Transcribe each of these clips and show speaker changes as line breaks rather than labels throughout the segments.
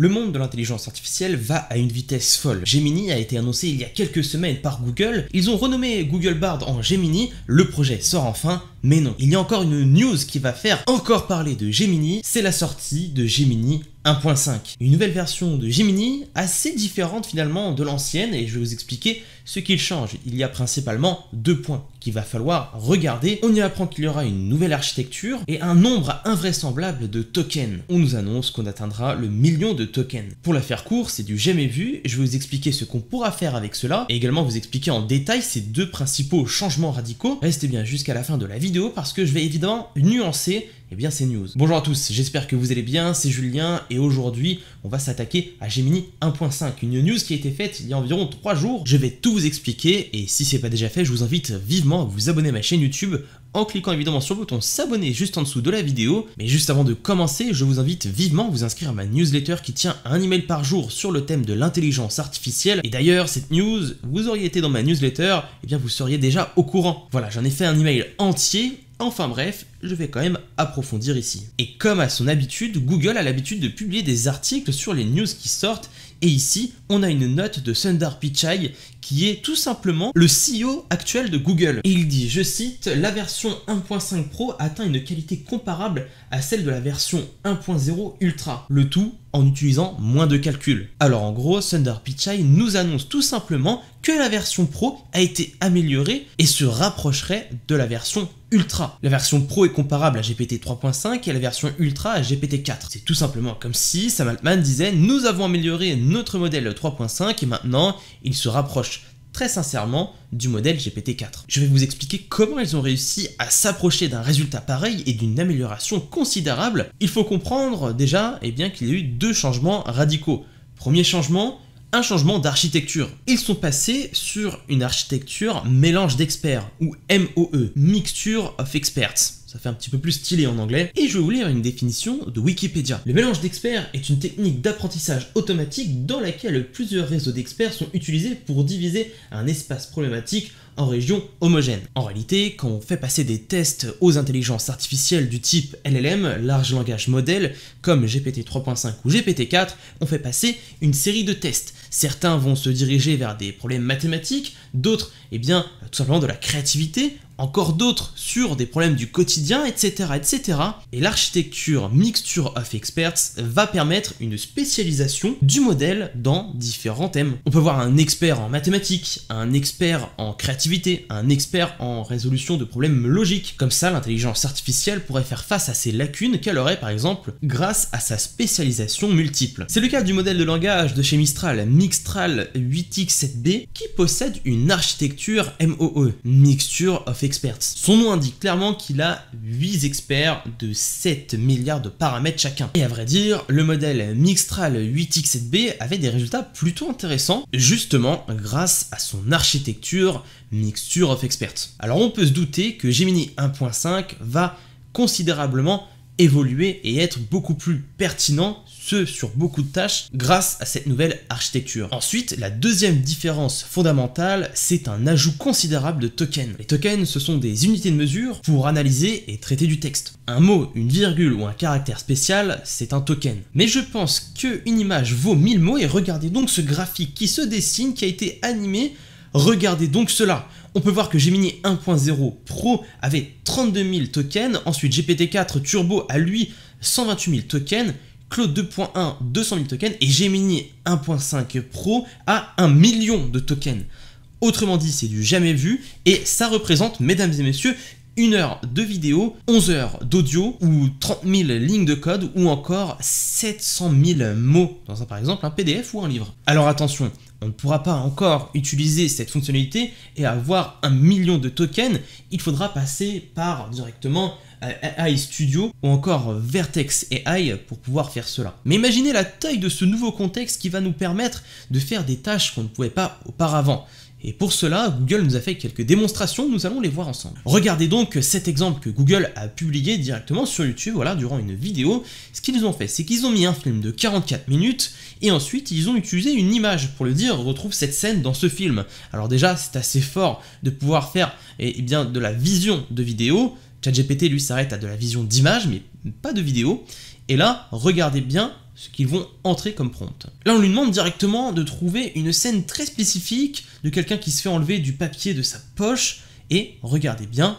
Le monde de l'intelligence artificielle va à une vitesse folle. Gemini a été annoncé il y a quelques semaines par Google. Ils ont renommé Google Bard en Gemini. Le projet sort enfin mais non, il y a encore une news qui va faire encore parler de Gemini, c'est la sortie de Gemini 1.5. Une nouvelle version de Gemini assez différente finalement de l'ancienne et je vais vous expliquer ce qu'il change. Il y a principalement deux points qu'il va falloir regarder. On y apprend qu'il y aura une nouvelle architecture et un nombre invraisemblable de tokens. On nous annonce qu'on atteindra le million de tokens. Pour la faire court, c'est du jamais vu. Je vais vous expliquer ce qu'on pourra faire avec cela et également vous expliquer en détail ces deux principaux changements radicaux. Restez bien jusqu'à la fin de la vidéo parce que je vais évidemment nuancer et eh bien, ces news. Bonjour à tous, j'espère que vous allez bien, c'est Julien et aujourd'hui on va s'attaquer à Gemini 1.5, une news qui a été faite il y a environ trois jours. Je vais tout vous expliquer et si c'est pas déjà fait, je vous invite vivement à vous abonner à ma chaîne YouTube en cliquant évidemment sur le bouton s'abonner juste en dessous de la vidéo. Mais juste avant de commencer, je vous invite vivement à vous inscrire à ma newsletter qui tient un email par jour sur le thème de l'intelligence artificielle. Et d'ailleurs, cette news, vous auriez été dans ma newsletter, et eh bien vous seriez déjà au courant. Voilà, j'en ai fait un email entier Enfin bref, je vais quand même approfondir ici. Et comme à son habitude, Google a l'habitude de publier des articles sur les news qui sortent et ici, on a une note de Sundar Pichai qui est tout simplement le CEO actuel de Google. il dit, je cite, la version 1.5 Pro atteint une qualité comparable à celle de la version 1.0 Ultra, le tout en utilisant moins de calculs. Alors en gros, Sundar Pichai nous annonce tout simplement que la version Pro a été améliorée et se rapprocherait de la version Ultra. La version Pro est comparable à GPT 3.5 et la version Ultra à GPT 4. C'est tout simplement comme si Sam Altman disait nous avons amélioré notre modèle 3.5 et maintenant il se rapproche très sincèrement du modèle GPT-4. Je vais vous expliquer comment ils ont réussi à s'approcher d'un résultat pareil et d'une amélioration considérable. Il faut comprendre déjà et eh bien qu'il y a eu deux changements radicaux. Premier changement, un changement d'architecture. Ils sont passés sur une architecture mélange d'experts, ou MOE, Mixture of Experts ça fait un petit peu plus stylé en anglais, et je vais vous lire une définition de Wikipédia. Le mélange d'experts est une technique d'apprentissage automatique dans laquelle plusieurs réseaux d'experts sont utilisés pour diviser un espace problématique en régions homogènes. En réalité, quand on fait passer des tests aux intelligences artificielles du type LLM, large langage modèle, comme GPT 3.5 ou GPT 4, on fait passer une série de tests Certains vont se diriger vers des problèmes mathématiques, d'autres, eh bien, tout simplement de la créativité, encore d'autres des problèmes du quotidien, etc. etc. Et l'architecture Mixture of Experts va permettre une spécialisation du modèle dans différents thèmes. On peut voir un expert en mathématiques, un expert en créativité, un expert en résolution de problèmes logiques. Comme ça, l'intelligence artificielle pourrait faire face à ces lacunes qu'elle aurait par exemple grâce à sa spécialisation multiple. C'est le cas du modèle de langage de chez Mistral, Mixtral 8x7b, qui possède une architecture MOE, Mixture of Experts. Son nom dit clairement qu'il a 8 experts de 7 milliards de paramètres chacun. Et à vrai dire, le modèle Mixtral 8X7B avait des résultats plutôt intéressants, justement grâce à son architecture Mixture of Experts. Alors on peut se douter que Gemini 1.5 va considérablement évoluer et être beaucoup plus pertinent ce sur beaucoup de tâches grâce à cette nouvelle architecture. Ensuite, la deuxième différence fondamentale, c'est un ajout considérable de tokens. Les tokens, ce sont des unités de mesure pour analyser et traiter du texte. Un mot, une virgule ou un caractère spécial, c'est un token. Mais je pense qu'une image vaut 1000 mots et regardez donc ce graphique qui se dessine, qui a été animé Regardez donc cela. On peut voir que Gemini 1.0 Pro avait 32 000 tokens, ensuite GPT-4 Turbo a lui 128 000 tokens, Claude 2.1 200 000 tokens et Gemini 1.5 Pro a 1 million de tokens. Autrement dit, c'est du jamais vu et ça représente, mesdames et messieurs, une heure de vidéo, 11 heures d'audio ou 30 000 lignes de code ou encore 700 000 mots dans un, par exemple un PDF ou un livre. Alors attention, on ne pourra pas encore utiliser cette fonctionnalité et avoir un million de tokens, il faudra passer par directement euh, AI Studio ou encore Vertex AI pour pouvoir faire cela. Mais imaginez la taille de ce nouveau contexte qui va nous permettre de faire des tâches qu'on ne pouvait pas auparavant. Et pour cela, Google nous a fait quelques démonstrations, nous allons les voir ensemble. Regardez donc cet exemple que Google a publié directement sur YouTube, voilà, durant une vidéo. Ce qu'ils ont fait, c'est qu'ils ont mis un film de 44 minutes, et ensuite ils ont utilisé une image pour le dire, retrouve cette scène dans ce film. Alors déjà, c'est assez fort de pouvoir faire eh, eh bien, de la vision de vidéo. ChatGPT, lui, s'arrête à de la vision d'image, mais pas de vidéo. Et là, regardez bien ce qu'ils vont entrer comme prompt. Là, on lui demande directement de trouver une scène très spécifique de quelqu'un qui se fait enlever du papier de sa poche, et regardez bien,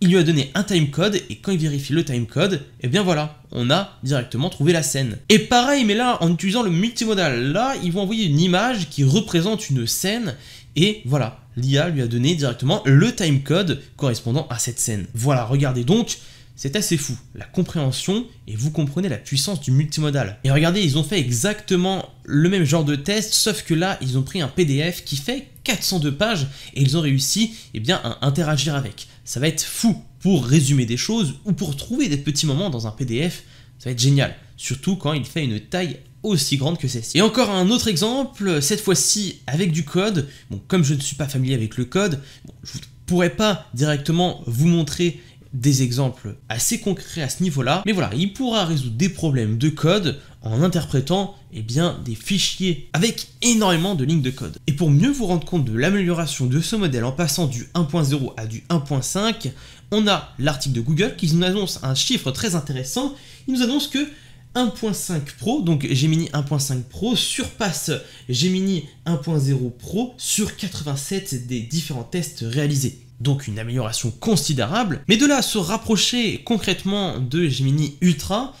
il lui a donné un timecode et quand il vérifie le timecode, eh bien voilà, on a directement trouvé la scène. Et pareil, mais là, en utilisant le multimodal, là, ils vont envoyer une image qui représente une scène et voilà, l'IA lui a donné directement le timecode correspondant à cette scène. Voilà, regardez donc, c'est assez fou, la compréhension, et vous comprenez la puissance du multimodal. Et regardez, ils ont fait exactement le même genre de test, sauf que là, ils ont pris un PDF qui fait 402 pages, et ils ont réussi eh bien, à interagir avec. Ça va être fou pour résumer des choses, ou pour trouver des petits moments dans un PDF, ça va être génial. Surtout quand il fait une taille aussi grande que celle-ci. Et encore un autre exemple, cette fois-ci avec du code. Bon, comme je ne suis pas familier avec le code, je ne pourrais pas directement vous montrer des exemples assez concrets à ce niveau-là, mais voilà, il pourra résoudre des problèmes de code en interprétant eh bien, des fichiers avec énormément de lignes de code. Et pour mieux vous rendre compte de l'amélioration de ce modèle en passant du 1.0 à du 1.5, on a l'article de Google qui nous annonce un chiffre très intéressant. Il nous annonce que 1.5 Pro, donc Gemini 1.5 Pro, surpasse Gemini 1.0 Pro sur 87 des différents tests réalisés donc une amélioration considérable. Mais de là à se rapprocher concrètement de Gemini Ultra,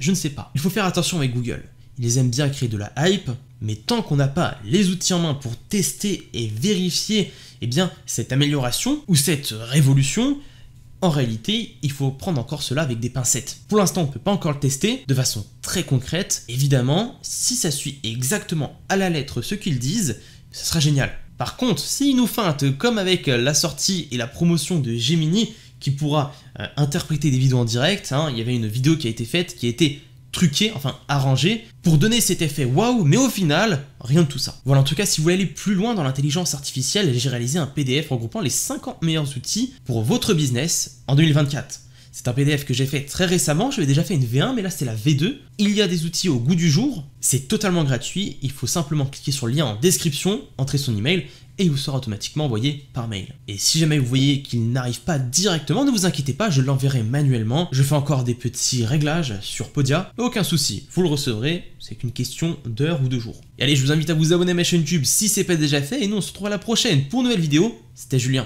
je ne sais pas. Il faut faire attention avec Google. Ils aiment bien créer de la hype, mais tant qu'on n'a pas les outils en main pour tester et vérifier eh bien, cette amélioration ou cette révolution, en réalité, il faut prendre encore cela avec des pincettes. Pour l'instant, on ne peut pas encore le tester de façon très concrète. Évidemment, si ça suit exactement à la lettre ce qu'ils disent, ce sera génial. Par contre, s'il nous feinte, comme avec euh, la sortie et la promotion de Gemini, qui pourra euh, interpréter des vidéos en direct, hein, il y avait une vidéo qui a été faite, qui a été truquée, enfin arrangée, pour donner cet effet waouh, mais au final, rien de tout ça. Voilà, en tout cas, si vous voulez aller plus loin dans l'intelligence artificielle, j'ai réalisé un PDF regroupant les 50 meilleurs outils pour votre business en 2024. C'est un PDF que j'ai fait très récemment, je j'avais déjà fait une V1, mais là c'est la V2. Il y a des outils au goût du jour, c'est totalement gratuit, il faut simplement cliquer sur le lien en description, entrer son email, et il vous sera automatiquement envoyé par mail. Et si jamais vous voyez qu'il n'arrive pas directement, ne vous inquiétez pas, je l'enverrai manuellement, je fais encore des petits réglages sur Podia, aucun souci, vous le recevrez, c'est qu'une question d'heure ou de jour. Et allez, je vous invite à vous abonner à ma chaîne YouTube si c'est pas déjà fait, et nous on se retrouve à la prochaine pour une nouvelle vidéo, c'était Julien.